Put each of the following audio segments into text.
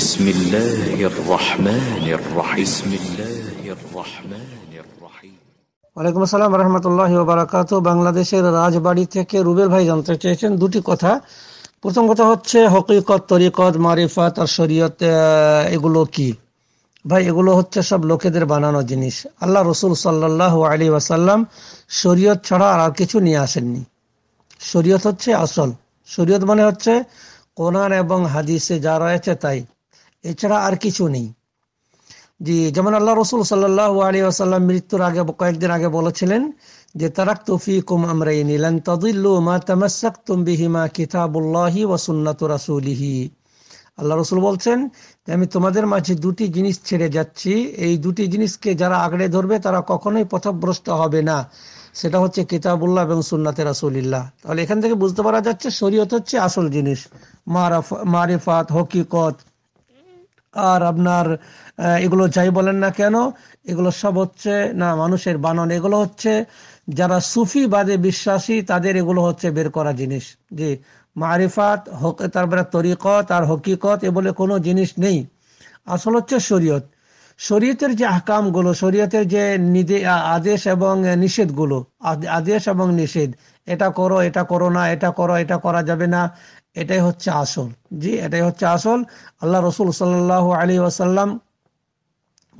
بسم الله الرحمن الرحيم بسم الله الرحمن الرحيم ওয়ালাইকুম আসসালাম রহমতুল্লাহ বারাকাত বাংলাদেশের রাজবাড়ি থেকে রুবেল ভাই জানতে চেয়েছেন দুটি কথা প্রথম কথা হচ্ছে হকিকত তরিকত মারিফাত আর শরীয়ত এগুলো কি ভাই এগুলো হচ্ছে সব লোকেদের বানানো জিনিস আল্লাহ রসুল সাল্লাহ আলী ওয়াসাল্লাম শরীয়ত ছাড়া আর কিছু নিয়ে আসেননি শরীয়ত হচ্ছে আসল শরীয়ত মানে হচ্ছে কোরআন এবং হাদিসে যা রয়েছে তাই এছাড়া আর কিছু নেই জি যেমন আল্লাহ রসুল সাল্লাহ আলী আসাল্লাম মৃত্যুর আগে কয়েকদিন আগে বলেছিলেন যে তারাক তফি কুম আমরাইনিলান তদিল্লু মা তামাসাক তুমবিহিমা কিতাবুল্লাহি ওয়াসুন্নাত রাসুলিহি আল্লাহ রসুল বলছেন যে আমি তোমাদের মাঝে দুটি জিনিস ছেড়ে যাচ্ছি এই দুটি জিনিসকে যারা আগড়ে ধরবে তারা কখনোই পথভ্রষ্ট হবে না সেটা হচ্ছে কিতাবুল্লাহ এবং সুন্নাতে রাসুলিল্লাহ তাহলে এখান থেকে বুঝতে পারা যাচ্ছে শরীয়ত হচ্ছে আসল জিনিস মারাফ মারিফাত হকিকত আর আপনার এগুলো যাই বলেন না কেন এগুলো সব হচ্ছে না মানুষের বানন এগুলো হচ্ছে যারা সুফি বাদে বিশ্বাসী তাদের এগুলো হচ্ছে বের করা জিনিস জি মারিফাত হক তারপরে তরিকত আর হকিকত এ বলে কোনো জিনিস নেই আসল হচ্ছে শরীয়ত শরীয়তের যে আকামগুলো শরীয়তের যে আদেশ এবং নিষেধগুলো আদেশ এবং নিষেধ এটা করো এটা করো না এটা করো এটা করা যাবে না এটাই হচ্ছে আসল জি এটাই হচ্ছে আসল আল্লাহ রসুল সাল্লাহ আলী ওয়াসাল্লাম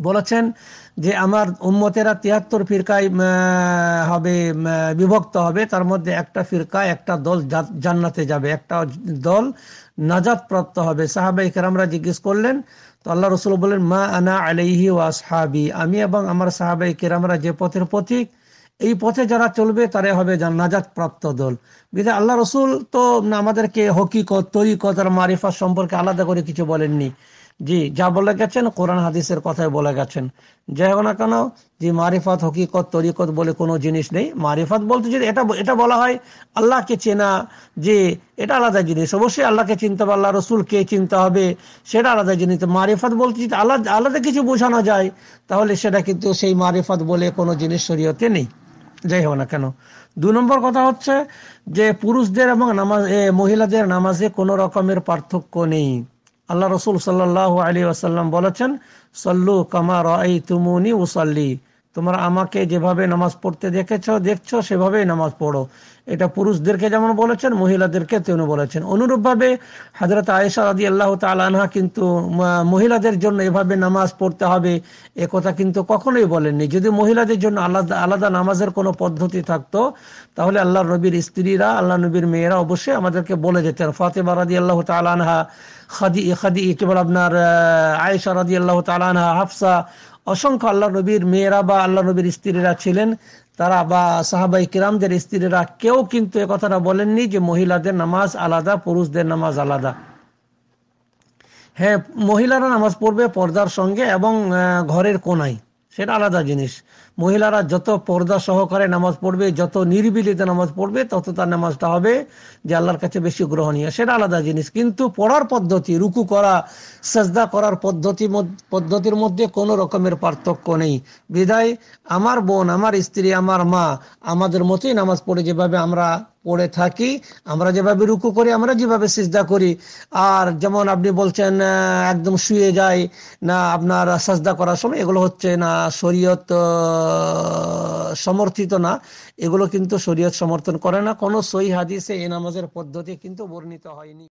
বলেছেন যে আমার উম্মতেরা তিয়াত্তর ফিরকায় হবে বিভক্ত হবে তার মধ্যে একটা ফিরকা একটা দল জান্নাতে যাবে একটা দল নাজাত প্রাপ্ত হবে সাহাবা আমরা জিজ্ঞেস করলেন তো আল্লাহ রসুল বললেন মা আনা আলাইহি সাহাবি আমি এবং আমার সাহাবাই কেরামরা যে পথের প্রতীক এই পথে যারা চলবে তারা হবে নাজাত প্রাপ্ত দল বিধে আল্লাহ রসুল তো আমাদেরকে হকিকত তরিকত আর মারিফা সম্পর্কে আলাদা করে কিছু বলেননি জি যা বলে গেছেন কোরআন হাদিসের কথাই বলে গেছেন যাই হোক না কেন যে মারিফাত হকিকত তরিকত বলে কোনো জিনিস নেই মারিফাত বলতে যদি এটা এটা বলা হয় আল্লাহকে চেনা যে এটা আলাদা জিনিস অবশ্যই আল্লাহকে চিনতে হবে আল্লাহ রসুল কে চিনতে হবে সেটা আলাদা জিনিস মারিফাত বলতে যদি আলাদা আলাদা কিছু বোঝানো যায় তাহলে সেটা কিন্তু সেই মারিফাত বলে কোনো জিনিস শরীয়তে নেই যাই হোক না কেন দু নম্বর কথা হচ্ছে যে পুরুষদের এবং নামাজ মহিলাদের নামাজে কোনো রকমের পার্থক্য নেই আল্লাহ রসুল সাল্লাহ আলী আসাল্লাম বলেছেন সল্লু কামার আই তুমুনি উসাল্লি তোমরা আমাকে যেভাবে নামাজ পড়তে দেখেছ দেখছো সেভাবেই নামাজ পড়ো এটা পুরুষদেরকে যেমন বলেছেন মহিলাদেরকে তেমন বলেছেন অনুরূপভাবে হাজরত আয়েশা আদি আল্লাহ তালা কিন্তু মহিলাদের জন্য এভাবে নামাজ পড়তে হবে এ কথা কিন্তু কখনোই বলেননি যদি মহিলাদের জন্য আলাদা আলাদা নামাজের কোনো পদ্ধতি থাকতো তাহলে আল্লাহ নবীর স্ত্রীরা আল্লাহ নবীর মেয়েরা অবশ্যই আমাদেরকে বলে যেতেন ফাতেমা রাদি আল্লাহ আনহা খাদি খাদি কেবল আপনার আয়েশা রাদি আল্লাহ তালানহা হাফসা অসংখ্য আল্লাহ নবীর মেয়েরা বা আল্লাহ নবীর স্ত্রীরা ছিলেন তারা বা সাহাবাই কিরামদের স্ত্রীরা কেউ কিন্তু এ কথাটা বলেননি যে মহিলাদের নামাজ আলাদা পুরুষদের নামাজ আলাদা হ্যাঁ মহিলারা নামাজ পড়বে পর্দার সঙ্গে এবং ঘরের কোনায় সেটা আলাদা জিনিস মহিলারা যত পর্দা সহকারে নামাজ পড়বে যত নিরিবিলিতে নামাজ পড়বে তত তার নামাজটা হবে যে আল্লাহর কাছে বেশি গ্রহণীয় সেটা আলাদা জিনিস কিন্তু পড়ার পদ্ধতি রুকু করা সাজদা করার পদ্ধতি পদ্ধতির মধ্যে কোনো রকমের পার্থক্য নেই বিদায় আমার বোন আমার স্ত্রী আমার মা আমাদের মতোই নামাজ পড়ে যেভাবে আমরা পড়ে থাকি আমরা যেভাবে রুকু করি আমরা যেভাবে সিজদা করি আর যেমন আপনি বলছেন একদম শুয়ে যাই না আপনার সাজদা করার সময় এগুলো হচ্ছে না শরীয়ত সমর্থিত না এগুলো কিন্তু শরীয়ত সমর্থন করে না কোনো সই হাদিসে এ নামাজের পদ্ধতি কিন্তু বর্ণিত হয়নি